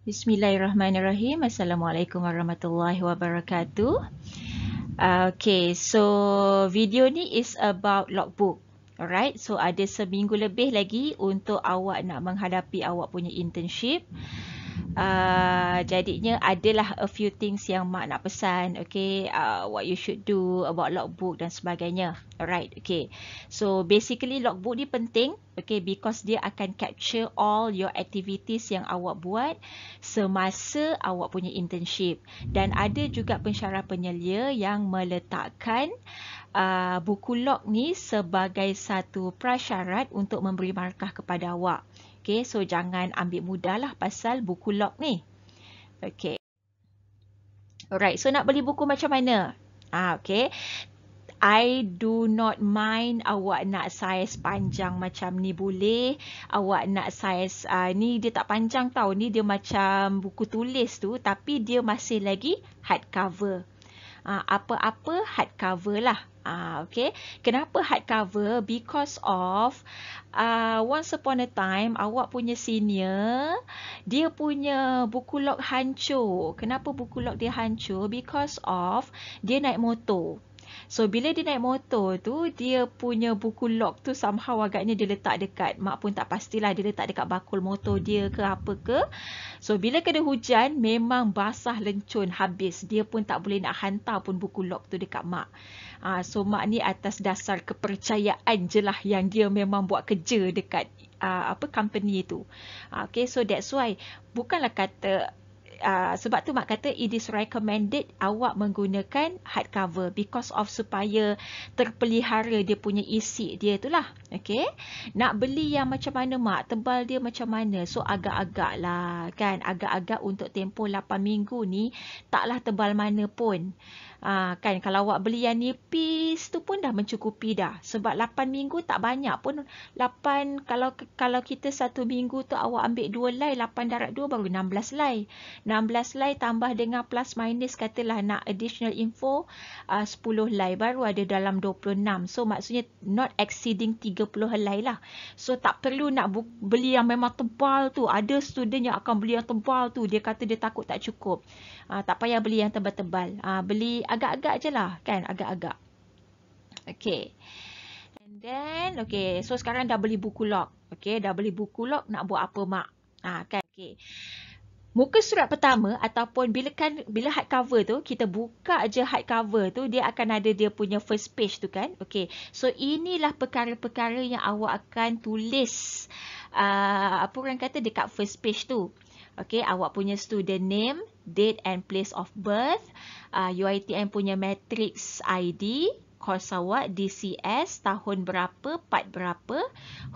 Bismillahirrahmanirrahim. Assalamualaikum warahmatullahi wabarakatuh. Ah, okay, so video ni is about logbook. Alright, so ada seminggu lebih lagi untuk awak nak menghadapi awak punya internship. Hmm. Uh, jadinya adalah a few things yang mak nak pesan okay uh, what you should do about logbook dan sebagainya alright okay so basically logbook ni penting okay because dia akan capture all your activities yang awak buat semasa awak punya internship dan ada juga pensyarah penyelia yang meletakkan uh, buku log ni sebagai satu prasyarat untuk memberi markah kepada awak Okay, so jangan ambil mudah lah pasal buku log ni. Okay. Alright, so nak beli buku macam mana? Ah, okay. I do not mind awak nak saiz panjang macam ni boleh. Awak nak saiz uh, ni dia tak panjang tau. Ni dia macam buku tulis tu tapi dia masih lagi hardcover. Ah, apa-apa uh, hardcover lah. Ah, okay. Kenapa hardcover? Because of uh, once upon a time, awak punya senior, dia punya buku log hancur. Kenapa buku log dia hancur? Because of dia naik motor. So bila dia naik motor tu dia punya buku lock tu somehow agaknya dia letak dekat mak pun tak pastilah dia letak dekat bakul motor hmm. dia ke apa ke. So bila kena hujan memang basah lencun habis dia pun tak boleh nak hantar pun buku lock tu dekat mak. ha, so mak ni atas dasar kepercayaan je lah yang dia memang buat kerja dekat Uh, apa company itu. Uh, ah, okay, so that's why bukanlah kata Ah, sebab tu mak kata it is recommended awak menggunakan hardcover because of supaya terpelihara dia punya isi dia tu lah. Okay. Nak beli yang macam mana mak? Tebal dia macam mana? So agak-agak lah kan. Agak-agak untuk tempoh 8 minggu ni taklah tebal mana pun. Aa, ah, kan kalau awak beli yang nipis tu pun dah mencukupi dah. Sebab 8 minggu tak banyak pun. 8 kalau kalau kita 1 minggu tu awak ambil 2 lai, 8 darat 2 baru 16 lai. 16 lai tambah dengan plus minus katalah nak additional info aa, ah, 10 lai baru ada dalam 26. So maksudnya not exceeding 30 lai lah. So tak perlu nak beli yang memang tebal tu. Ada student yang akan beli yang tebal tu. Dia kata dia takut tak cukup. Aa, ah, tak payah beli yang tebal-tebal. Beli agak-agak je lah kan agak-agak okay and then okay so sekarang dah beli buku log okay dah beli buku log nak buat apa mak ha, kan okay Muka surat pertama ataupun bila kan bila hard cover tu kita buka je hard cover tu dia akan ada dia punya first page tu kan. Okey. So inilah perkara-perkara yang awak akan tulis uh, apa orang kata dekat first page tu. Okey, awak punya student name, date and place of birth, uh, UITM punya matrix ID, course awak, DCS, tahun berapa, part berapa,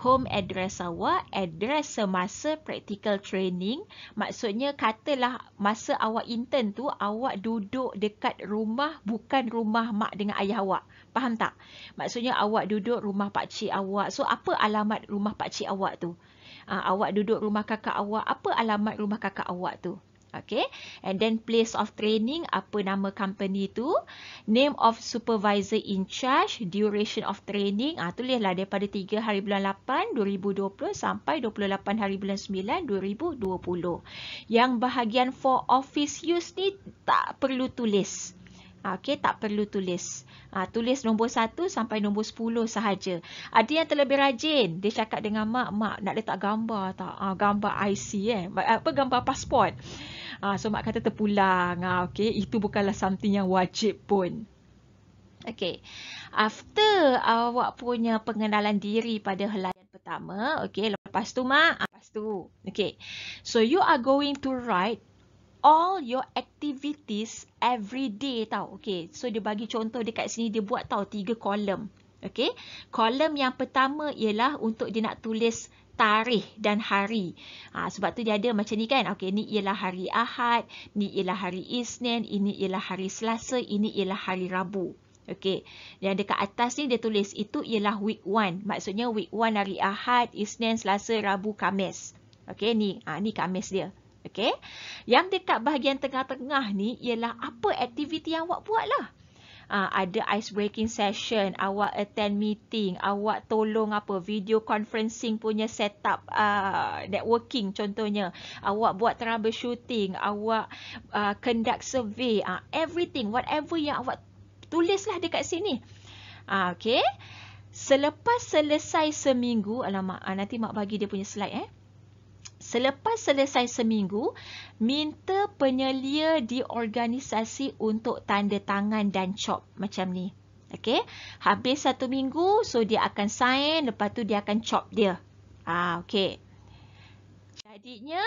home address awak, address semasa practical training. Maksudnya katalah masa awak intern tu, awak duduk dekat rumah bukan rumah mak dengan ayah awak. Faham tak? Maksudnya awak duduk rumah Pak Cik awak. So apa alamat rumah Pak Cik awak tu? Uh, awak duduk rumah kakak awak, apa alamat rumah kakak awak tu? Okay. And then place of training, apa nama company tu. Name of supervisor in charge, duration of training. Ah, tulislah daripada 3 hari bulan 8, 2020 sampai 28 hari bulan 9, 2020. Yang bahagian for office use ni tak perlu tulis. Okey, tak perlu tulis. Ha, tulis nombor satu sampai nombor sepuluh sahaja. Ada yang terlebih rajin. Dia cakap dengan mak, mak nak letak gambar tak? Ha, gambar IC eh. Apa gambar pasport. Ha, so, mak kata terpulang. Ha, Okey, itu bukanlah something yang wajib pun. Okey, after awak punya pengenalan diri pada helaian pertama, okey, lepas tu mak, lepas tu, okey. So, you are going to write all your activities every day tau. Okay, so dia bagi contoh dekat sini, dia buat tau tiga kolom. Okay, kolom yang pertama ialah untuk dia nak tulis tarikh dan hari. Ha, sebab tu dia ada macam ni kan. Okay, ni ialah hari Ahad, ni ialah hari Isnin, ini ialah hari Selasa, ini ialah hari Rabu. Okay, yang dekat atas ni dia tulis itu ialah week 1. Maksudnya week 1 hari Ahad, Isnin, Selasa, Rabu, Kamis. Okay, ni, ha, ni Kamis dia. Okay, Yang dekat bahagian tengah-tengah ni ialah apa aktiviti yang awak buatlah. Ha, ada ice breaking session, awak attend meeting, awak tolong apa video conferencing punya setup uh, networking contohnya, awak buat troubleshooting, awak uh, conduct survey, uh, everything whatever yang awak tulislah dekat sini. Ha, okay. Selepas selesai seminggu, alamak nanti mak bagi dia punya slide eh. Selepas selesai seminggu, minta penyelia di organisasi untuk tanda tangan dan cop macam ni. Okey, habis satu minggu, so dia akan sign, lepas tu dia akan cop dia. Ah, okey. Jadinya,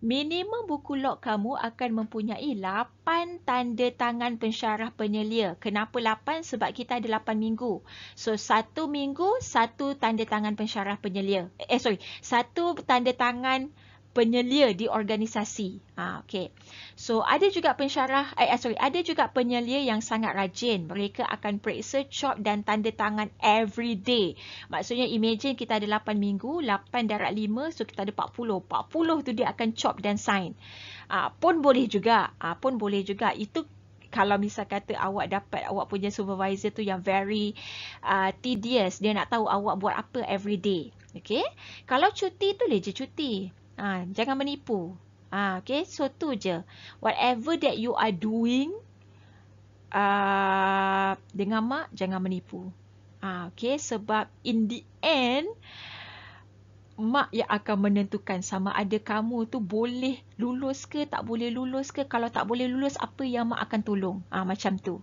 Minimum buku log kamu akan mempunyai 8 tanda tangan pensyarah penyelia. Kenapa 8? Sebab kita ada 8 minggu. So, 1 minggu, 1 tanda tangan pensyarah penyelia. Eh, eh sorry. 1 tanda tangan penyelia penyelia di organisasi. Ha, okay. So ada juga pensyarah, eh, eh, sorry, ada juga penyelia yang sangat rajin. Mereka akan periksa chop dan tanda tangan every day. Maksudnya imagine kita ada 8 minggu, 8 darat 5, so kita ada 40. 40 tu dia akan chop dan sign. Ha, pun boleh juga, ha, pun boleh juga. Itu kalau misal kata awak dapat awak punya supervisor tu yang very uh, tedious, dia nak tahu awak buat apa every day. Okay? Kalau cuti tu je cuti. Ha, jangan menipu. Ha, okay, so tu je. Whatever that you are doing uh, dengan mak, jangan menipu. Ha, okay, sebab in the end, mak yang akan menentukan sama ada kamu tu boleh lulus ke tak boleh lulus ke. Kalau tak boleh lulus, apa yang mak akan tolong? Ha, macam tu.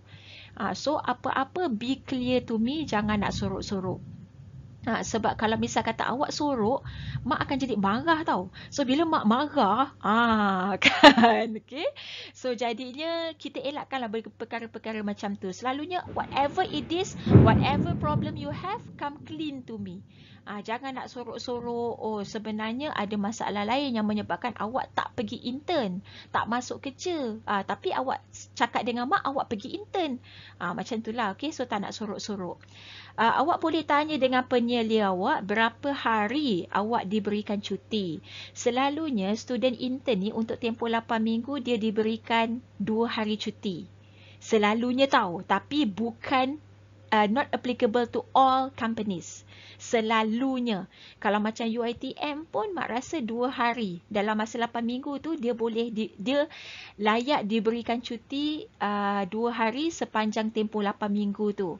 Ha, so, apa-apa be clear to me, jangan nak sorok-sorok. Ha, sebab kalau misal kata awak sorok, mak akan jadi marah tau. So bila mak marah, ah kan, okay. So jadinya kita elakkanlah perkara-perkara macam tu. Selalunya whatever it is, whatever problem you have, come clean to me. Ah, jangan nak sorok-sorok. Oh, sebenarnya ada masalah lain yang menyebabkan awak tak pergi intern. Tak masuk kerja. Ah, tapi awak cakap dengan mak, awak pergi intern. Ah, macam lah. Okay, so tak nak sorok-sorok. Uh, awak boleh tanya dengan penyelia awak berapa hari awak diberikan cuti. Selalunya student intern ni untuk tempoh 8 minggu dia diberikan 2 hari cuti. Selalunya tahu tapi bukan uh, not applicable to all companies. Selalunya, kalau macam UITM pun mak rasa 2 hari dalam masa lapan minggu tu dia boleh di, dia layak diberikan cuti a uh, 2 hari sepanjang tempoh lapan minggu tu.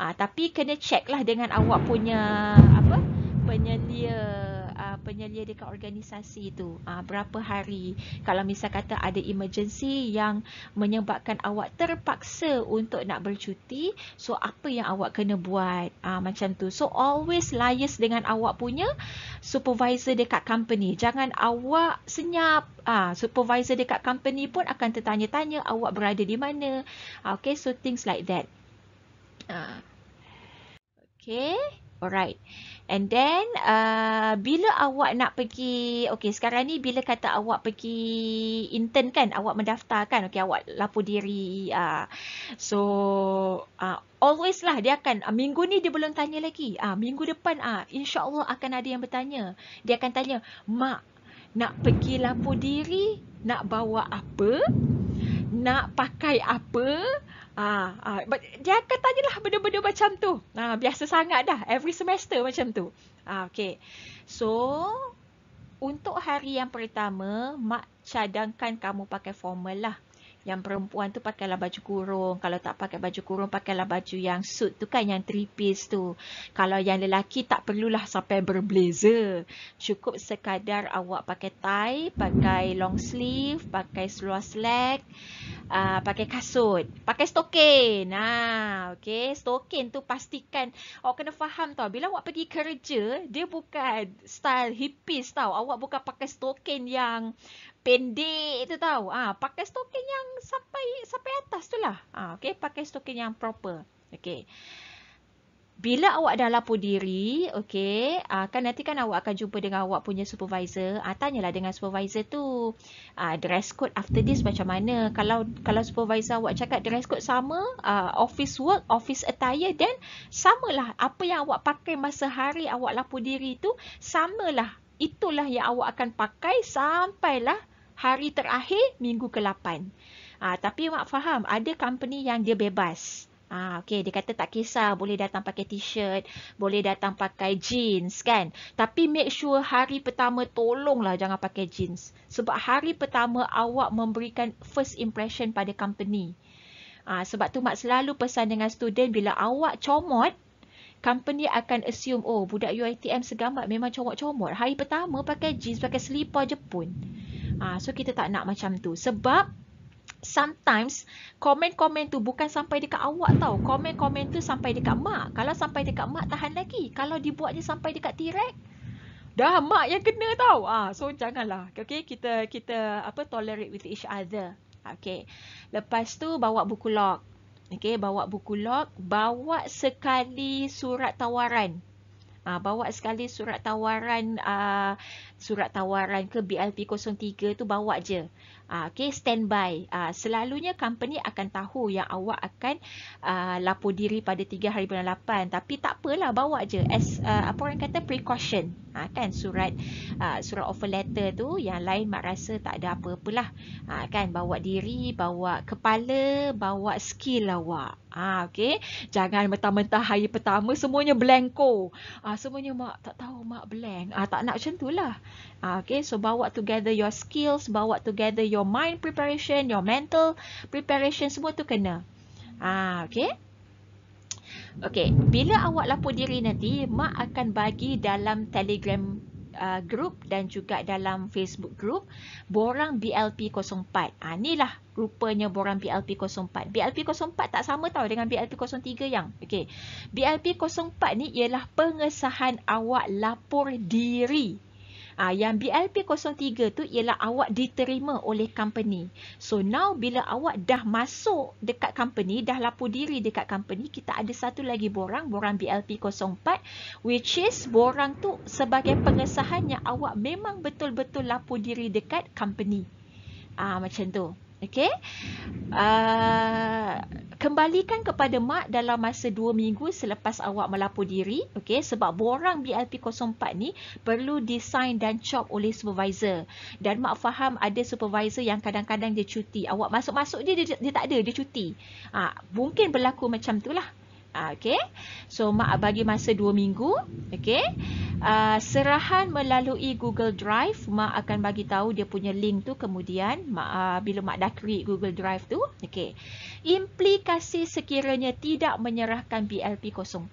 Uh, tapi kena check lah dengan awak punya apa penyelia penyelia dekat organisasi tu uh, berapa hari kalau misal kata ada emergency yang menyebabkan awak terpaksa untuk nak bercuti so apa yang awak kena buat uh, macam tu so always liaise dengan awak punya supervisor dekat company jangan awak senyap uh, supervisor dekat company pun akan tertanya-tanya awak berada di mana uh, okay so things like that uh. okay Alright. And then, uh, bila awak nak pergi, okay, sekarang ni bila kata awak pergi intern kan, awak mendaftar kan, okay, awak lapu diri. Uh, so, uh, always lah dia akan, uh, minggu ni dia belum tanya lagi. Uh, minggu depan, uh, ah, insya Allah akan ada yang bertanya. Dia akan tanya, Mak, nak pergi lapu diri, nak bawa apa? nak pakai apa ha, ha, dia akan tanyalah benda-benda macam tu ha, biasa sangat dah every semester macam tu ha, okay so untuk hari yang pertama mak cadangkan kamu pakai formal lah yang perempuan tu pakailah baju kurung. Kalau tak pakai baju kurung, pakailah baju yang suit tu kan, yang three piece tu. Kalau yang lelaki tak perlulah sampai berblazer. Cukup sekadar awak pakai tie, pakai long sleeve, pakai seluar slack uh, pakai kasut, pakai stokin. Ah, okay, stokin tu pastikan awak kena faham tau. Bila awak pergi kerja, dia bukan style hippies tau. Awak bukan pakai stokin yang pendek tu tau. Ah, pakai stokin yang sampai sampai atas tu lah. Ah, okay, pakai stokin yang proper. Okay bila awak dah lapor diri, okay, uh, ah, kan nanti kan awak akan jumpa dengan awak punya supervisor. Uh, tanyalah dengan supervisor tu, uh, dress code after this macam mana? Kalau kalau supervisor awak cakap dress code sama, uh, office work, office attire, then samalah apa yang awak pakai masa hari awak lapor diri tu, samalah itulah yang awak akan pakai sampailah hari terakhir minggu ke-8. Uh, tapi mak faham, ada company yang dia bebas. Ah, okay, dia kata tak kisah boleh datang pakai t-shirt, boleh datang pakai jeans kan. Tapi make sure hari pertama tolonglah jangan pakai jeans. Sebab hari pertama awak memberikan first impression pada company. Ah, sebab tu mak selalu pesan dengan student bila awak comot, company akan assume, oh budak UITM segambat memang comot-comot. Hari pertama pakai jeans, pakai selipar je pun. Ah, so kita tak nak macam tu. Sebab sometimes komen-komen tu bukan sampai dekat awak tau. Komen-komen tu sampai dekat mak. Kalau sampai dekat mak tahan lagi. Kalau dibuatnya sampai dekat T-Rex dah mak yang kena tau. Ah so janganlah. Okay, kita kita apa tolerate with each other. Okay. Lepas tu bawa buku log. Okay, bawa buku log, bawa sekali surat tawaran. Ah ha, bawa sekali surat tawaran uh, surat tawaran ke BLP 03 tu bawa je. Uh, okay, standby. Uh, selalunya company akan tahu yang awak akan uh, lapor diri pada 3 hari bulan 8. Tapi tak apalah, bawa je. As, uh, apa orang kata, precaution. Ha, kan surat uh, surat offer letter tu yang lain mak rasa tak ada apa-apalah ha, kan bawa diri bawa kepala bawa skill awak ha, okay jangan mentah-mentah hari pertama semuanya blanko ha, semuanya mak tak tahu mak blank ha, tak nak macam tulah. lah ha, okay so bawa together your skills bawa together your your mind preparation, your mental preparation, semua tu kena. Ah, okay? Okay, bila awak lapor diri nanti, Mak akan bagi dalam telegram uh, group dan juga dalam Facebook group, borang BLP04. Ah, lah rupanya borang BLP04. BLP04 tak sama tau dengan BLP03 yang. Okay, BLP04 ni ialah pengesahan awak lapor diri uh, yang BLP 03 tu ialah awak diterima oleh company. So now bila awak dah masuk dekat company, dah lapu diri dekat company, kita ada satu lagi borang, borang BLP 04 which is borang tu sebagai pengesahan yang awak memang betul-betul lapu diri dekat company. Ah uh, macam tu. Okay. Uh, ah, kembalikan kepada mak dalam masa 2 minggu selepas awak melapor diri. Okay. Sebab borang BLP04 ni perlu desain dan chop oleh supervisor. Dan mak faham ada supervisor yang kadang-kadang dia cuti. Awak masuk-masuk dia, dia, dia tak ada. Dia cuti. Uh, mungkin berlaku macam tu lah. Ah, okay. So, mak bagi masa dua minggu. Okay. Uh, ah, serahan melalui Google Drive, mak akan bagi tahu dia punya link tu kemudian mak, uh, bila mak dah create Google Drive tu. Okay. Implikasi sekiranya tidak menyerahkan BLP 04,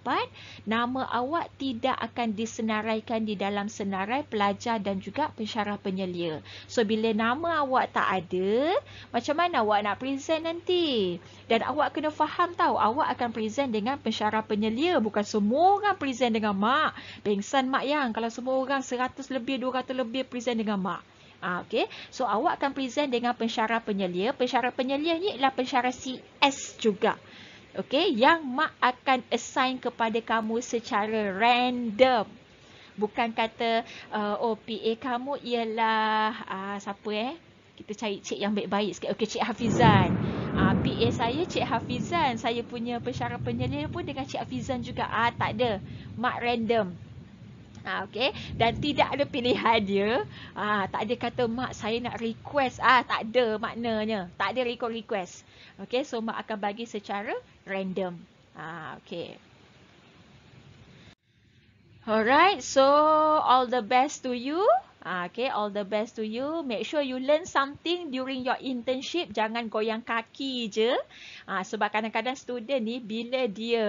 nama awak tidak akan disenaraikan di dalam senarai pelajar dan juga pensyarah penyelia. So, bila nama awak tak ada, macam mana awak nak present nanti? Dan awak kena faham tahu, awak akan present dengan dengan pensyarah penyelia. Bukan semua orang present dengan mak. Pengsan mak yang kalau semua orang 100 lebih, 200 lebih present dengan mak. Ha, ah, okay. So, awak akan present dengan pensyarah penyelia. Pensyarah penyelia ni ialah pensyarah CS juga. Okay. Yang mak akan assign kepada kamu secara random. Bukan kata, uh, oh PA kamu ialah uh, siapa eh? Kita cari cik yang baik-baik sikit. Okay, cik Hafizan. PA saya Cik Hafizan. Saya punya pensyarah penyelia pun dengan Cik Hafizan juga. Ah tak ada. Mak random. Ha, ah, okay. Dan tidak ada pilihan dia. Ha, tak ada kata mak saya nak request. Ah ha, tak ada maknanya. Tak ada record request. Okay, so mak akan bagi secara random. ha, ah, okay. Alright, so all the best to you. Uh, okay, all the best to you. Make sure you learn something during your internship. Jangan goyang kaki je. Uh, sebab kadang-kadang student ni bila dia,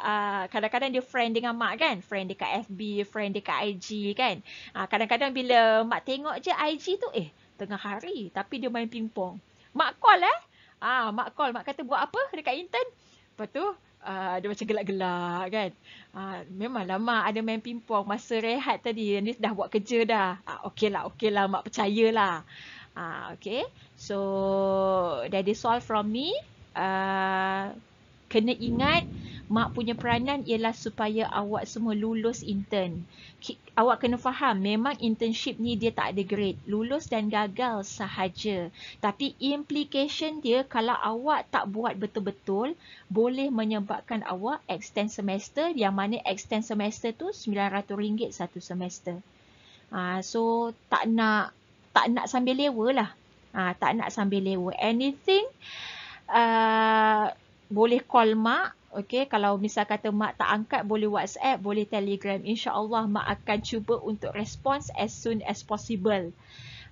ah, kadang-kadang uh, dia friend dengan mak kan. Friend dekat FB, friend dekat IG kan. Kadang-kadang bila mak tengok je IG tu, eh tengah hari tapi dia main pingpong. Mak call eh. Ah, mak call, mak kata buat apa dekat intern? Lepas tu uh, dia macam gelak-gelak kan. Uh, memang lama ada main pingpong masa rehat tadi. Dan dia dah buat kerja dah. Uh, okey lah, okey lah. Mak percaya lah. Uh, okay. So, that is all from me. Uh, kena ingat. Hmm mak punya peranan ialah supaya awak semua lulus intern. Awak kena faham, memang internship ni dia tak ada grade. Lulus dan gagal sahaja. Tapi implication dia kalau awak tak buat betul-betul, boleh menyebabkan awak extend semester yang mana extend semester tu RM900 satu semester. Uh, so, tak nak tak nak sambil lewa lah. Uh, tak nak sambil lewa. Anything, uh, boleh call mak Okey, kalau misal kata mak tak angkat boleh WhatsApp, boleh Telegram. InsyaAllah mak akan cuba untuk respons as soon as possible.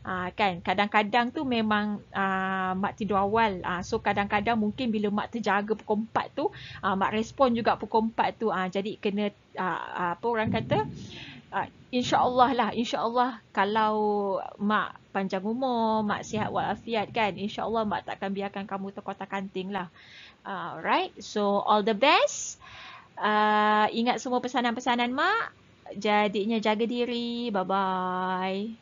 Ha, kan kadang-kadang tu memang ha, mak tidur awal ha, so kadang-kadang mungkin bila mak terjaga pukul 4 tu ha, mak respon juga pukul 4 tu ha, jadi kena ha, apa orang kata ha, insyaallah lah insyaallah kalau mak panjang umur, mak sihat hmm. walafiat kan. InsyaAllah mak takkan biarkan kamu terkotak kanting lah. Alright, uh, so all the best. Uh, ingat semua pesanan-pesanan mak. Jadinya jaga diri. Bye-bye.